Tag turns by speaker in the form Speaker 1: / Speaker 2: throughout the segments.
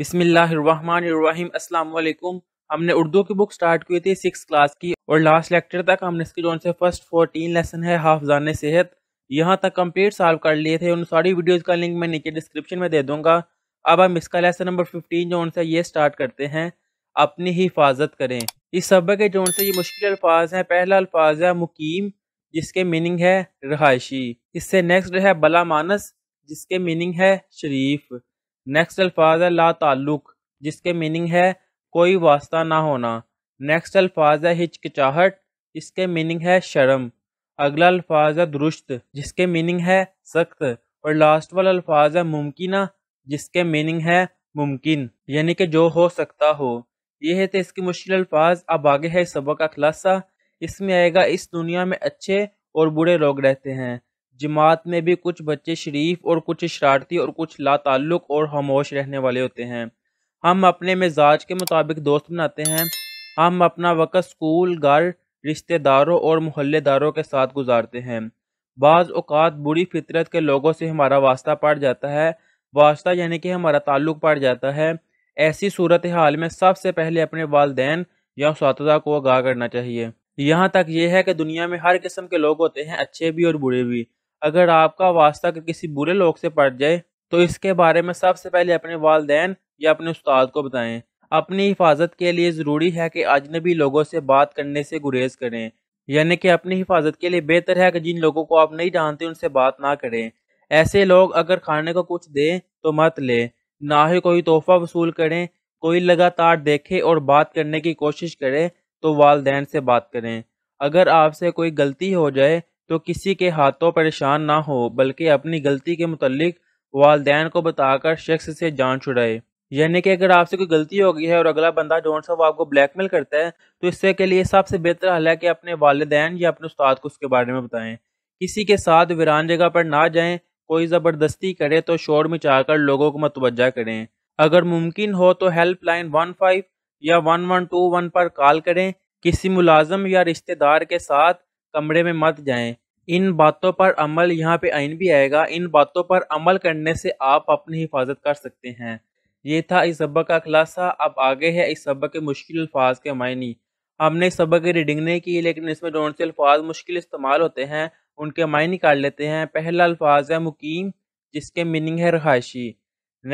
Speaker 1: बिस्मिल्लाम वालेकुम हमने उर्दू की बुक स्टार्ट की थी सिक्स क्लास की और लास्ट लेक्चर तक हमने इसकी जो से फर्स्ट फोर्टीन लेसन है हाफजान सेहत यहाँ तक कंप्लीट सॉल्व कर लिए थे उन सारी वीडियोज़ का लिंक मैं नीचे डिस्क्रिप्शन में दे दूंगा अब हम इसका लेसन नंबर फिफ्टीन जो उनसे ये स्टार्ट करते हैं अपनी हिफाजत करें इस सब के जो उनसे ये मुश्किल अल्फाज हैं पहला अल्फाज है मुकीम जिसके मीनिंग है रहायशी इससे नेक्स्ट है बला मानस जिसके मीनिंग है शरीफ नेक्स्ट अल्फाज है ला ताल्लुक जिसके मीनिंग है कोई वास्ता ना होना नेक्स्ट अल्फाज है हिचकिचाहट इसके मीनिंग है शर्म अगला अल्फाज है दुरुस्त जिसके मीनिंग है सख्त और लास्ट वाला अल्फाज है मुमकिन जिसके मीनिंग है मुमकिन यानी कि जो हो सकता हो ये है तो इसके मुश्किल अल्फाज अब आगे है सबक का खुलासा इसमें आएगा इस दुनिया में अच्छे और बुरे लोग रहते हैं जमात में भी कुछ बच्चे शरीफ और कुछ शरारती और कुछ लाताल्लुक और खामोश रहने वाले होते हैं हम अपने मिजाज के मुताबिक दोस्त बनाते हैं हम अपना वक़्त स्कूल घर रिश्तेदारों और मोहल्लेदारों के साथ गुजारते हैं बाज़ अवत बुरी फितरत के लोगों से हमारा वास्ता पड़ जाता है वास्ता यानी कि हमारा ताल्लुक पड़ जाता है ऐसी सूरत हाल में सबसे पहले अपने वालदेन या उस को आगाह करना चाहिए यहाँ तक ये है कि दुनिया में हर किस्म के लोग होते हैं अच्छे भी और बुरे भी अगर आपका वास्ता कि किसी बुरे लोग से पड़ जाए तो इसके बारे में सबसे पहले अपने वालदेन या अपने उस्ताद को बताएं अपनी हिफाजत के लिए ज़रूरी है कि अजनबी लोगों से बात करने से गुरेज करें यानी कि अपनी हिफाजत के लिए बेहतर है कि जिन लोगों को आप नहीं जानते उनसे बात ना करें ऐसे लोग अगर खाने को कुछ दें तो मत लें ना ही कोई तोहफा वसूल करें कोई लगातार देखे और बात करने की कोशिश करे तो वालदेन से बात करें अगर आपसे कोई गलती हो जाए तो किसी के हाथों परेशान ना हो बल्कि अपनी गलती के मुतलिक वालदेन को बताकर शख्स से जान छुड़ाए यानी कि अगर आपसे कोई गलती हो गई है और अगला बंदा जो सा वो आपको ब्लैकमेल करता है तो इससे के लिए सबसे बेहतर हल है कि अपने वालदेन या अपने उस्ताद को उसके बारे में बताएं किसी के साथ वीरान जगह पर ना जाएं कोई ज़बरदस्ती करे तो शोर मचा कर लोगों को मतवजा करें अगर मुमकिन हो तो हेल्पलाइन वन फाइव या वन वन टू वन पर कॉल करें किसी मुलाजम या रिश्तेदार के साथ कमरे में मत जाएं इन बातों पर अमल यहाँ पे आइन भी आएगा इन बातों पर अमल करने से आप अपनी हिफाजत कर सकते हैं ये था इस सबक का खुलासा अब आगे है इस सबक के मुश्किल अल्फाज के मायने हमने इस सबक की रीडिंग नहीं की लेकिन इसमें कौन से अल्फाज मुश्किल इस्तेमाल होते हैं उनके मायने निकाल लेते हैं पहला अल्फाज है मुकीम जिसके मीनिंग है रहायशी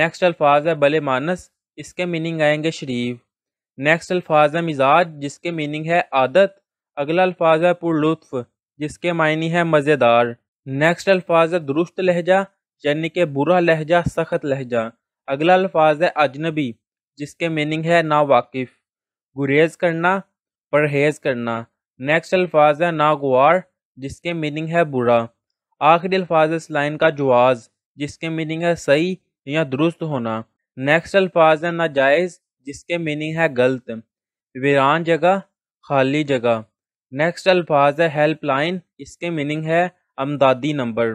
Speaker 1: नेक्स्ट अल्फाज है बले मानस इसके मीनिंग आएंगे शरीफ नेक्स्ट अल्फाज है मिजाज जिसके मीनिंग है आदत अगला अल्फाज है पुरलुत्फ जिसके मायने है मज़ेदार नेक्स्ट अल्फाज है दुरुस्त लहजा यानी कि बुरा लहजा सख्त लहजा अगला अल्फाज है अजनबी जिसके मीनिंग है नावाकिफ़ गुरेज करना परहेज़ करना नेक्स्ट अल्फाज है नागवार जिसके मीनिंग है बुरा आखिरी अल्फाज इस लाइन का जवाज जिसके मीनिंग है सही या दुरुस्त होना नेक्स्ट अल्फाज है नाजायज़ जिसके मीनिंग है गलत वीरान जगह खाली जगह नेक्स्ट अल्फाज है हेल्पलाइन इसके मीनिंग है अमदादी नंबर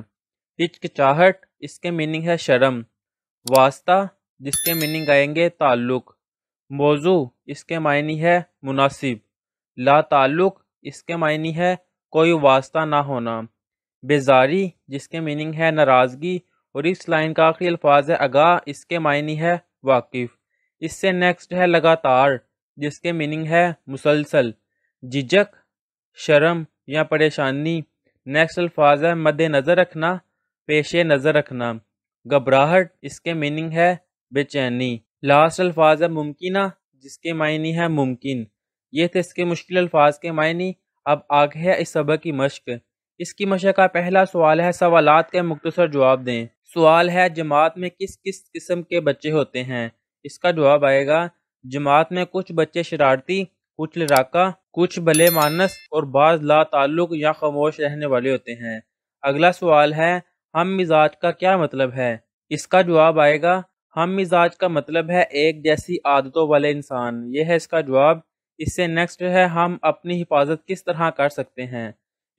Speaker 1: हिचकचाहट इसके मीनिंग है शर्म वास्ता जिसके मीनिंग आएंगे ताल्लुक मौजू इसके मायनी है मुनासिब ला ताल्लुक इसके मायनी है कोई वास्ता ना होना बेजारी जिसके मीनिंग है नाराज़गी और इस लाइन का आखिरी अल्फाज है आगा इसके मायनी है वाकिफ़ इससे नेक्स्ट है लगातार जिसके मीनिंग है मुसलसल झिझक शर्म या परेशानी नेक्स्ट अल्फाज है मद नज़र रखना पेश नज़र रखना घबराहट इसके मीनिंग है बेचैनी लास्ट अल्फाज है मुमकिन जिसके मायने है मुमकिन ये थे इसके मुश्किल अल्फाज के मायने अब आगे है इस सबक की मश्क इसकी मशक का पहला सवाल है सवालत के मुख्तसर जवाब दें सवाल है जमात में किस किस किस्म के बच्चे होते हैं इसका जवाब आएगा जमात में कुछ बच्चे शरारती कुछ लड़ाका कुछ भले मानस और बाज ला ताल्लुक या खामोश रहने वाले होते हैं अगला सवाल है हम मिजाज का क्या मतलब है इसका जवाब आएगा हम मिजाज का मतलब है एक जैसी आदतों वाले इंसान यह है इसका जवाब इससे नेक्स्ट है हम अपनी हिफाजत किस तरह कर सकते हैं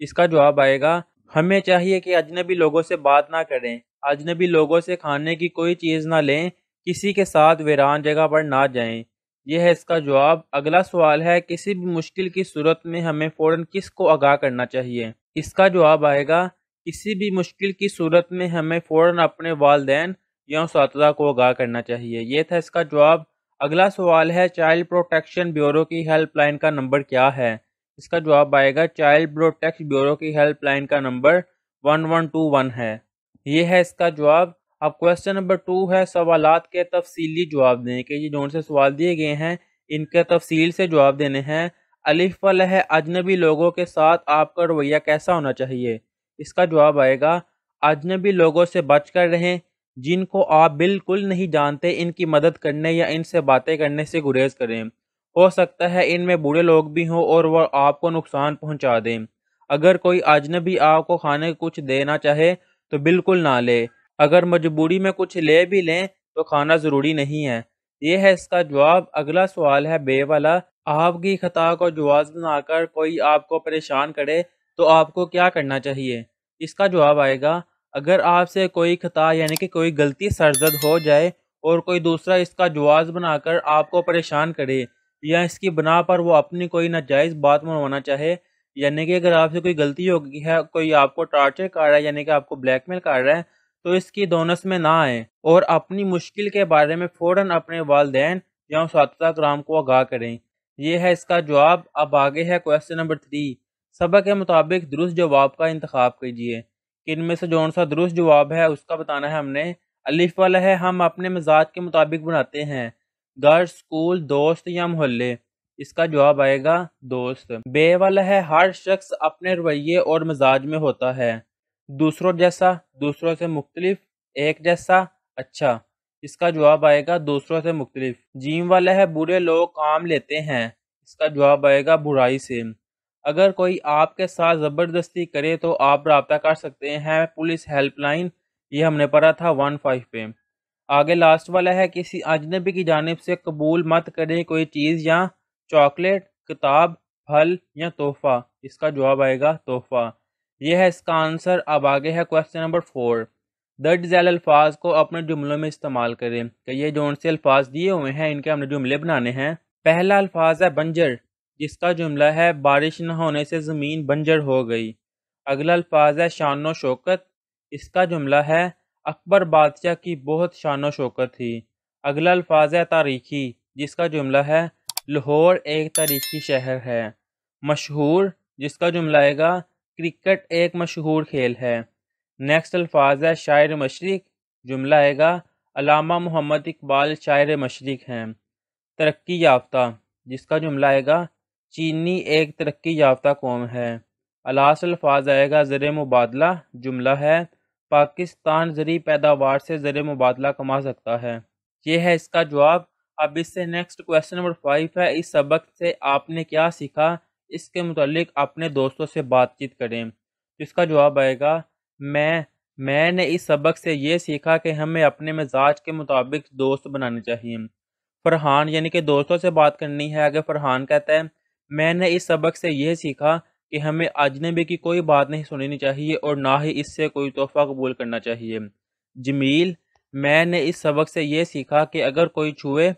Speaker 1: इसका जवाब आएगा हमें चाहिए कि अजनबी लोगों से बात ना करें अजनबी लोगों से खाने की कोई चीज़ ना लें किसी के साथ वीरान जगह पर ना जाएं यह है इसका जवाब अगला सवाल है किसी भी मुश्किल की सूरत में हमें फ़ौरन किस को आगाह करना चाहिए इसका जवाब आएगा किसी भी मुश्किल की सूरत में हमें फ़ौरन अपने वालदेन या उस को आगाह करना चाहिए यह था इसका जवाब अगला सवाल है चाइल्ड प्रोटेक्शन ब्यूरो की हेल्पलाइन का नंबर क्या है इसका जवाब आएगा चाइल्ड प्रोटेक्ट ब्यूरो की हेल्पलाइन का number one one two one है यह है इसका जवाब अब क्वेश्चन नंबर टू है सवालत के तफसीली जवाब दें कि ये जौन से सवाल दिए गए हैं इनके तफसील से जवाब देने हैं अलिफ वल है अजनबी लोगों के साथ आपका रवैया कैसा होना चाहिए इसका जवाब आएगा अजनबी लोगों से बच कर रहें जिनको आप बिल्कुल नहीं जानते इनकी मदद करने या इनसे बातें करने से गुरेज करें हो सकता है इनमें बूढ़े लोग भी हों और वह आपको नुकसान पहुंचा दें अगर कोई अजनबी आपको खाने कुछ देना चाहे तो बिल्कुल ना ले अगर मजबूरी में कुछ ले भी लें तो खाना ज़रूरी नहीं है यह है इसका जवाब अगला सवाल है बे वाला आपकी खता को जवाब बनाकर कोई आपको परेशान करे तो आपको क्या करना चाहिए इसका जवाब आएगा अगर आपसे कोई खता यानी कि कोई गलती सरजद हो जाए और कोई दूसरा इसका जवाब बनाकर आपको परेशान करे या इसकी बना पर वो अपनी कोई नाजायज़ बात मनवाना चाहे यानी कि अगर आपसे कोई गलती हो गई है कोई आपको टार्चर कर रहा है यानी कि आपको ब्लैकमेल कर रहा है तो इसकी दोनस में ना आए और अपनी मुश्किल के बारे में फ़ौर अपने वालदेन या उसातजा ग्राम को आगाह करें यह है इसका जवाब अब आगे है क्वेश्चन नंबर थ्री सबक के मुताबिक दुरुस्त जवाब का इंतखा कीजिए किन में से जौन सा दुरुस्त जवाब है उसका बताना है हमने अलिफ वाला है हम अपने मिजाज के मुताबिक बनाते हैं घर स्कूल दोस्त या मोहल्ले इसका जवाब आएगा दोस्त बे वाला है हर शख्स अपने रवैये और मिजाज में होता है दूसरों जैसा दूसरों से मुख्तलिफ एक जैसा अच्छा इसका जवाब आएगा दूसरों से मुख्तलिफ जीम वाला है बुरे लोग काम लेते हैं इसका जवाब आएगा बुराई से अगर कोई आपके साथ ज़बरदस्ती करे तो आप रबता कर सकते हैं पुलिस हेल्पलाइन ये हमने पढ़ा था वन फाइव पे आगे लास्ट वाला है किसी अजनबी की जानब से कबूल मत करें कोई चीज़ या चॉकलेट किताब फल या तोहफ़ा इसका जवाब आएगा तोहफ़ा ये है इसका आंसर अब आगे है क्वेश्चन नंबर फोर दर्ज जैल अल्फाज को अपने जुमलों में इस्तेमाल करें कि ये जो से अल्फाज दिए हुए हैं इनके अपने जुमले बनाने हैं पहला अल्फाज है बंजर जिसका जुमला है बारिश न होने से ज़मीन बंजर हो गई अगला अल्फाज है शान शौकत इसका जुमला है अकबर बादशाह की बहुत शान शौकत थी अगला अल्फाज है तारीखी जिसका जुमला है लाहौर एक तारीखी शहर है मशहूर जिसका जुमला आएगा क्रिकेट एक मशहूर खेल है नेक्स्ट अल्फाज है शायर मशरक जुमला आएगा अलामा मोहम्मद इकबाल शायर मशरक हैं तरक्की याफ्ता जिसका जुमला आएगा चीनी एक तरक्की याफ्ता कौम है अलास अल्फाज आएगा ज़र मुबादला जुमला है पाकिस्तान ज़रिए पैदावार से ज़र मुबादला कमा सकता है यह है इसका जवाब अब इससे नेक्स्ट क्वेश्चन नंबर फाइव है इस सबक से आपने क्या सीखा इसके मतलब अपने दोस्तों से बातचीत करें इसका जवाब आएगा मैं मैंने इस सबक से ये सीखा कि हमें अपने मिजाज के मुताबिक दोस्त बनाने चाहिए फरहान यानी कि दोस्तों से बात करनी है अगर फरहान कहता है मैंने इस सबक से यह सीखा कि हमें अजनबी की कोई बात नहीं सुननी चाहिए और ना ही इससे कोई तोहफा कबूल करना चाहिए जमील मैंने इस सबक से यह सीखा कि अगर कोई छुए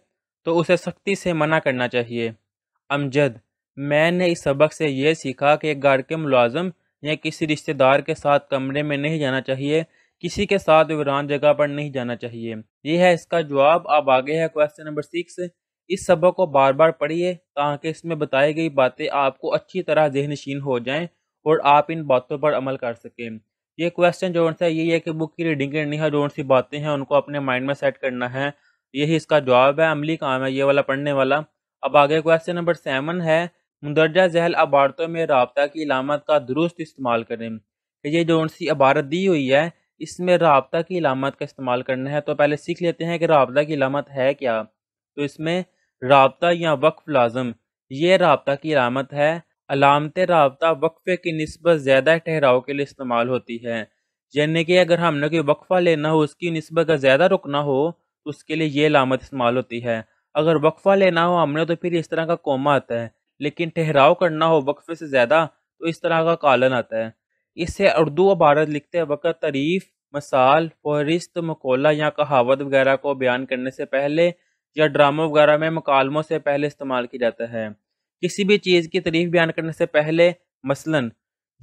Speaker 1: तो उसे सख्ती से मना करना चाहिए अमजद मैंने इस सबक से यह सीखा कि एक घर के मुलाजम या किसी रिश्तेदार के साथ कमरे में नहीं जाना चाहिए किसी के साथ वरान जगह पर नहीं जाना चाहिए यह है इसका जवाब अब आगे है क्वेश्चन नंबर सिक्स इस सबक को बार बार पढ़िए ताकि इसमें बताई गई बातें आपको अच्छी तरह जहनशीन हो जाएं और आप इन बातों पर अमल कर सकें ये क्वेश्चन जो सा यही है कि बुक की रीडिंग करनी है जो सी बातें हैं उनको अपने माइंड में सेट करना है यही इसका जवाब है अमली काम है ये वाला पढ़ने वाला अब आगे क्वेश्चन नंबर सेवन है मुंदरजा जहल अबारतों में रबता की इलामत का दुरुस्त इस्तेमाल करें ये जो सी अबारत दी हुई है इसमें रबता की इलामत का इस्तेमाल करना है तो पहले सीख लेते हैं कि रबता की इलामत है क्या तो इसमें रबता या वक्फ लाजम ये रबता की इलामत है अलामत रबता वक्फे की नस्बत ज़्यादा ठहराव के लिए इस्तेमाल होती है यानी कि अगर हमने कोई वक्फा लेना हो उसकी नस्बत का ज़्यादा रुकना हो तो उसके लिए ये इलामत इस्तेमाल होती है अगर वक्फा लेना हो हमने तो फिर इस तरह का कोमा आता है लेकिन ठहराव करना हो वक्फे से ज़्यादा तो इस तरह का कालन आता है इससे उर्दू अबारत लिखते वक़्त तरीफ मसाल फहरिस्त मकोला या कहावत वगैरह को बयान करने से पहले या ड्रामों वगैरह में मकालमों से पहले इस्तेमाल किया जाता है किसी भी चीज़ की तरीफ बयान करने से पहले मसलन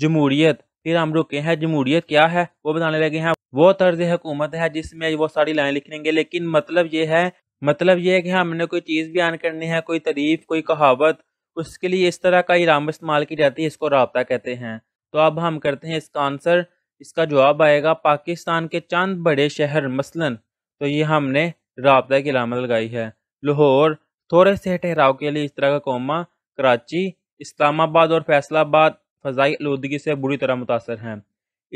Speaker 1: जमहूरीत फिर हम रुके हैं जमहूरीत क्या है वो बताने लगे हैं वो तर्ज हुकूमत है जिसमें वो सारी लाइन लिख लेंगे लेकिन मतलब ये है मतलब ये है कि हमने कोई चीज़ बयान करनी है कोई तरीफ़ कोई कहावत उसके लिए इस तरह का ही राम इस्तेमाल की जाती है इसको रबता कहते हैं तो अब हम करते हैं इसका आंसर इसका जवाब आएगा पाकिस्तान के चंद बड़े शहर मसलन तो ये हमने रबता की लामत लगाई है लाहौर थोड़े से ठहराव के लिए इस तरह का कोमा कराची इस्लामाबाद और फैसलाबाद फजाई आलूदगी से बुरी तरह मुतासर हैं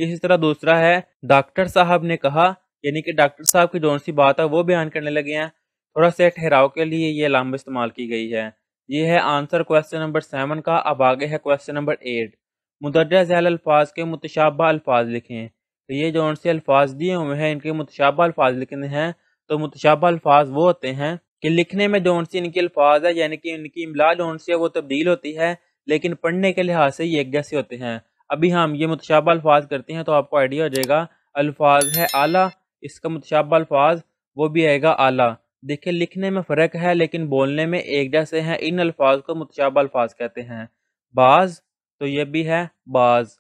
Speaker 1: इसी तरह दूसरा है डॉक्टर साहब ने कहा यानी कि डॉक्टर साहब की जौन सी बात है वो बयान करने लगे हैं थोड़ा सा ठहराव के लिए ये लाम इस्तेमाल की गई है ये है आंसर क्वेश्चन नंबर सेवन का अब आगे है क्वेश्चन नंबर एट मुदर्जा जैल अल्फाज के मुतशाबा अल्फाज लिखें तो ये जो से अल्फाज दिए हुए हैं इनके मुतशाबा अल्फाज लिखने हैं तो मुतशाबा अल्फाज वो होते हैं कि लिखने में जो उनसे इनके अल्फाज है यानी कि इनकी इमला जो सी है वो तब्दील होती है लेकिन पढ़ने के लिहाज से ये एक जैसे होते हैं अभी हम ये मुतशाबा अल्फाज करते हैं तो आपको आइडिया हो जाएगा अल्फाज है आला इसका मुतशाबा अल्फाज वो भी आएगा आला देखिए लिखने में फ़र्क है लेकिन बोलने में एक जैसे हैं इन अल्फाज को मुतशाब अल्फाज कहते हैं बाज तो ये भी है बाज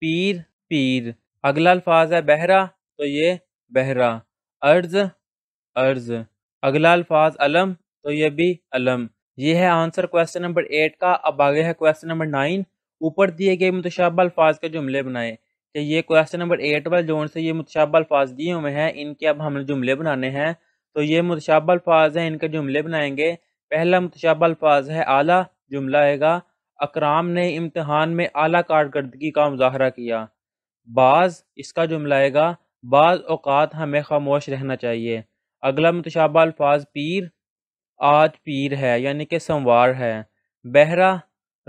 Speaker 1: पीर पीर अगला अल्फाज है बहरा तो ये बहरा अर्ज अर्ज अगला अल्फाज अलम तो ये भी अलम ये है आंसर क्वेश्चन नंबर एट का अब आगे है क्वेश्चन नंबर नाइन ऊपर दिए गए मुतशाब अल्फाज के जुमले बनाए तो ये क्वेश्चन नंबर एट वाले जोन से ये मुतशाब अल्फाज दिए हुए हैं इनके अब हमने जुमले बनाने हैं तो ये मतशाब अल्फाज हैं इनके जुमले बनाएंगे पहला मतशाब अल्फाज है आला जुमला आएगा अकराम ने इम्तहान में आला कारकर्दगी का मुजाहरा किया बाज़ इसका जुमला आएगा बाज़ अवत हमें खामोश रहना चाहिए अगला मतशाबा अल्फाज पीर आज पीर है यानी कि संवार है बहरा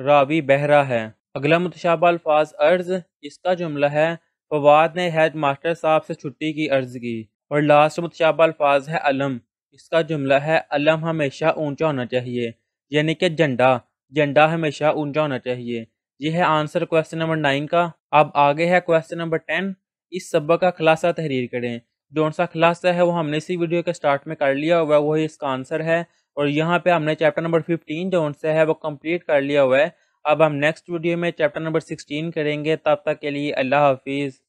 Speaker 1: रावी बहरा है अगला मतशाबा अल्फाज अर्ज इसका जुमला है फवाद ने हेड मास्टर साहब से छुट्टी की अर्ज की और लास्ट मुतशाबा अल्फाज है अलम इसका जुमला है अलम हमेशा ऊंचा होना चाहिए यानी कि झंडा झंडा हमेशा ऊंचा होना चाहिए यह है आंसर क्वेश्चन नंबर नाइन का अब आगे है क्वेश्चन नंबर टेन इस सबक का खुलासा तहरीर करें जो सा खुलासा है वो हमने इसी वीडियो के स्टार्ट में कर लिया हुआ है वही इसका आंसर है और यहाँ पे हमने चैप्टर नंबर फिफ्टीन जो सा है वो कंप्लीट कर लिया हुआ है अब हम नेक्स्ट वीडियो में चैप्टर नंबर सिक्सटीन करेंगे तब तक के लिए अल्लाह हाफिज़